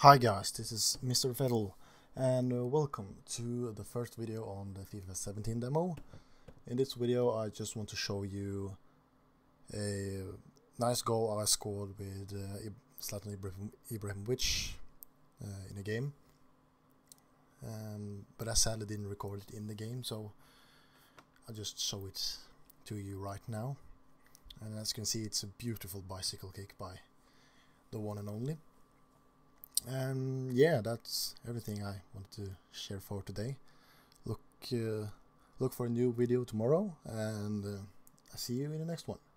Hi guys, this is Mr. Fettel and uh, welcome to the first video on the FIFA 17 demo. In this video I just want to show you a nice goal I scored with uh, Zlatan Ibrahim Ibrahimovic uh, in a game. Um, but I sadly didn't record it in the game so I'll just show it to you right now. And as you can see it's a beautiful bicycle kick by the one and only yeah, that's everything I wanted to share for today. Look, uh, look for a new video tomorrow, and uh, I'll see you in the next one.